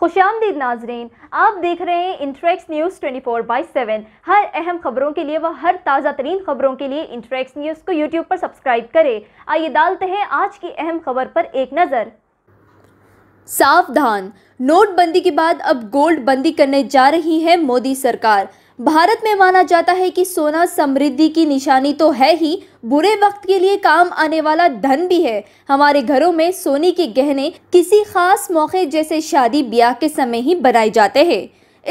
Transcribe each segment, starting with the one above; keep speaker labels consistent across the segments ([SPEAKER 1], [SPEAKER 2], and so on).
[SPEAKER 1] खुश आमदीद नाजरीन आप देख रहे हैं Intrax News 24 four by seven हर अहम खबरों के लिए व हर ताज़ा तरीन खबरों के लिए इंट्रैक्स न्यूज़ को यूट्यूब पर सब्सक्राइब करें आइए डालते हैं आज की अहम खबर पर एक नज़र सावधान नोटबंदी के बाद अब गोल्ड बंदी करने जा रही है मोदी सरकार भारत में माना जाता है कि सोना समृद्धि की निशानी तो है ही बुरे वक्त के लिए काम आने वाला धन भी है हमारे घरों में सोने के गहने किसी खास मौके जैसे शादी ब्याह के समय ही बनाए जाते हैं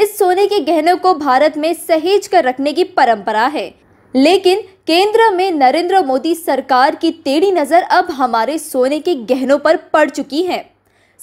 [SPEAKER 1] इस सोने के गहनों को भारत में सहेज कर रखने की परंपरा है लेकिन केंद्र में नरेंद्र मोदी सरकार की टेढ़ी नज़र अब हमारे सोने के गहनों पर पड़ चुकी है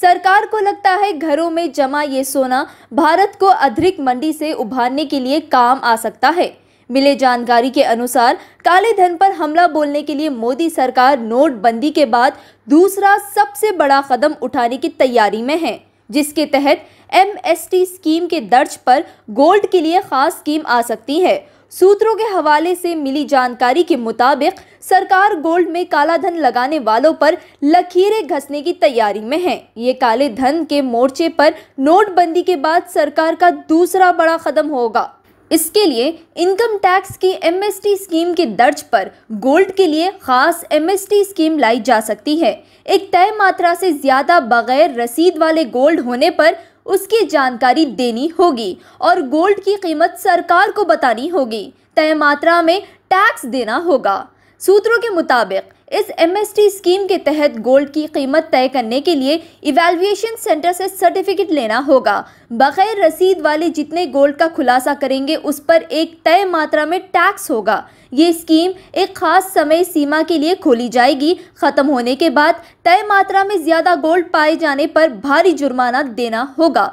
[SPEAKER 1] सरकार को लगता है घरों में जमा ये सोना भारत को अधिक मंडी से उभारने के लिए काम आ सकता है मिले जानकारी के अनुसार काले धन पर हमला बोलने के लिए मोदी सरकार नोटबंदी के बाद दूसरा सबसे बड़ा कदम उठाने की तैयारी में है जिसके तहत एमएसटी स्कीम के दर्ज पर गोल्ड के लिए खास स्कीम आ सकती है सूत्रों के हवाले से मिली जानकारी के मुताबिक सरकार गोल्ड में काला धन लगाने वालों पर लकीरें घसने की तैयारी में है ये काले धन के मोर्चे पर नोटबंदी के बाद सरकार का दूसरा बड़ा कदम होगा इसके लिए इनकम टैक्स की एमएसटी स्कीम के दर्ज पर गोल्ड के लिए खास एमएसटी स्कीम लाई जा सकती है एक तय मात्रा से ज़्यादा बगैर रसीद वाले गोल्ड होने पर उसकी जानकारी देनी होगी और गोल्ड की कीमत सरकार को बतानी होगी तय मात्रा में टैक्स देना होगा सूत्रों के मुताबिक इस एमएसटी स्कीम के तहत गोल्ड की कीमत तय करने के लिए इवेल्युएशन सेंटर से सर्टिफिकेट लेना होगा बगैर रसीद वाले जितने गोल्ड का खुलासा करेंगे उस पर एक तय मात्रा में टैक्स होगा ये स्कीम एक खास समय सीमा के लिए खोली जाएगी खत्म होने के बाद तय मात्रा में ज़्यादा गोल्ड पाए जाने पर भारी जुर्माना देना होगा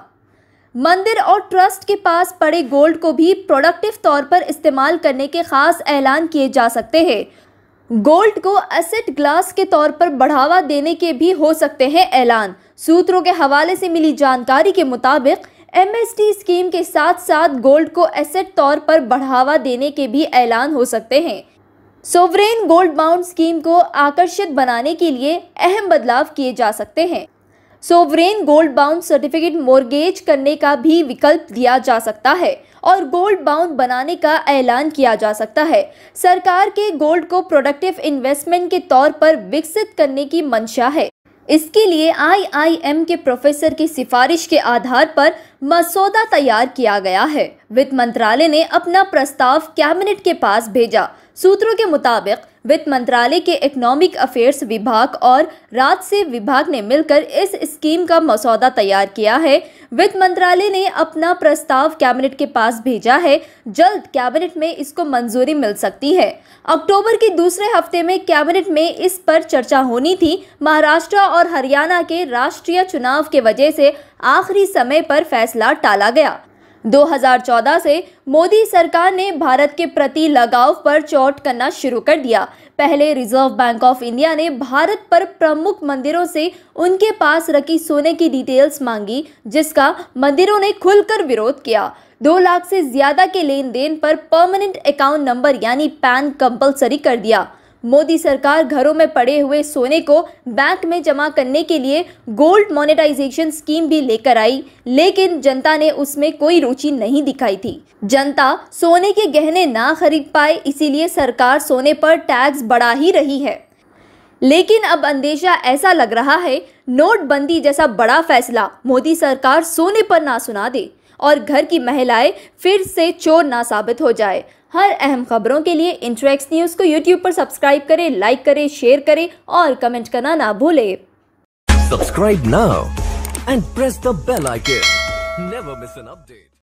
[SPEAKER 1] मंदिर और ट्रस्ट के पास पड़े गोल्ड को भी प्रोडक्टिव तौर पर इस्तेमाल करने के खास ऐलान किए जा सकते हैं गोल्ड को एसेट ग्लास के तौर पर बढ़ावा देने के भी हो सकते हैं ऐलान सूत्रों के हवाले से मिली जानकारी के मुताबिक एमएसटी स्कीम के साथ साथ गोल्ड को एसेट तौर पर बढ़ावा देने के भी ऐलान हो सकते हैं सोवरेन गोल्ड बाउंड स्कीम को आकर्षित बनाने के लिए अहम बदलाव किए जा सकते हैं sovereign gold bond certificate mortgage करने का भी विकल्प दिया जा सकता है और गोल्ड बाउंड बनाने का ऐलान किया जा सकता है सरकार के गोल्ड को प्रोडक्टिव इन्वेस्टमेंट के तौर पर विकसित करने की मंशा है इसके लिए आईआईएम के प्रोफेसर की सिफारिश के आधार पर मसौदा तैयार किया गया है वित्त मंत्रालय ने अपना प्रस्ताव कैबिनेट के पास भेजा सूत्रों के मुताबिक वित्त मंत्रालय के इकोनॉमिक अफेयर्स विभाग और राजस्व से विभाग ने मिलकर इस स्कीम का मसौदा तैयार किया है वित्त मंत्रालय ने अपना प्रस्ताव कैबिनेट के पास भेजा है जल्द कैबिनेट में इसको मंजूरी मिल सकती है अक्टूबर के दूसरे हफ्ते में कैबिनेट में इस पर चर्चा होनी थी महाराष्ट्र और हरियाणा के राष्ट्रीय चुनाव के वजह से आखिरी समय पर फैसला टाला गया 2014 से मोदी सरकार ने भारत के प्रति लगाव पर चोट करना शुरू कर दिया पहले रिजर्व बैंक ऑफ इंडिया ने भारत पर प्रमुख मंदिरों से उनके पास रखी सोने की डिटेल्स मांगी जिसका मंदिरों ने खुलकर विरोध किया दो लाख से ज्यादा के लेन देन पर परमानेंट अकाउंट नंबर यानी पैन कंपलसरी कर दिया मोदी सरकार घरों में पड़े हुए सोने को बैंक में जमा करने के लिए गोल्ड मोनेटाइजेशन स्कीम भी लेकर आई लेकिन जनता ने उसमें कोई रुचि नहीं दिखाई थी जनता सोने के गहने ना खरीद पाए इसीलिए सरकार सोने पर टैक्स बढ़ा ही रही है लेकिन अब अंदेशा ऐसा लग रहा है नोटबंदी जैसा बड़ा फैसला मोदी सरकार सोने पर ना सुना दे और घर की महिलाएं फिर से चोर ना साबित हो जाए हर अहम खबरों के लिए इंट्रेक्स न्यूज़ को यूट्यूब पर सब्सक्राइब करें लाइक करें शेयर करें और कमेंट करना ना भूलें subscribe now and press the bell icon never miss an update